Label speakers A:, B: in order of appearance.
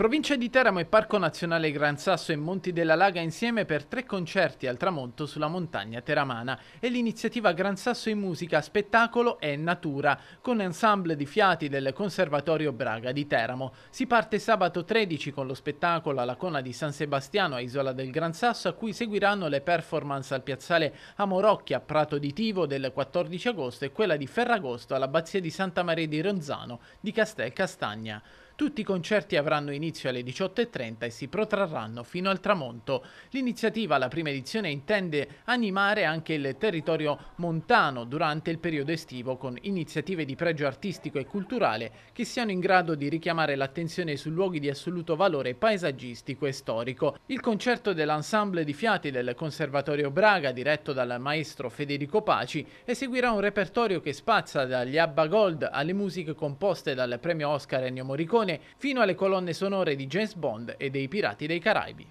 A: Provincia di Teramo e Parco Nazionale Gran Sasso e Monti della Laga insieme per tre concerti al tramonto sulla montagna teramana e l'iniziativa Gran Sasso in musica, spettacolo e natura con ensemble di fiati del Conservatorio Braga di Teramo. Si parte sabato 13 con lo spettacolo alla Cona di San Sebastiano a Isola del Gran Sasso a cui seguiranno le performance al piazzale Amorocchi a Prato di Tivo del 14 agosto e quella di Ferragosto all'Abbazia di Santa Maria di Ronzano di Castel Castagna. Tutti i concerti avranno inizio alle 18.30 e si protrarranno fino al tramonto. L'iniziativa, la prima edizione, intende animare anche il territorio montano durante il periodo estivo con iniziative di pregio artistico e culturale che siano in grado di richiamare l'attenzione su luoghi di assoluto valore paesaggistico e storico. Il concerto dell'ensemble di fiati del Conservatorio Braga, diretto dal maestro Federico Paci, eseguirà un repertorio che spazza dagli Abba Gold alle musiche composte dal premio Oscar Ennio Morricone fino alle colonne sonore di James Bond e dei Pirati dei Caraibi.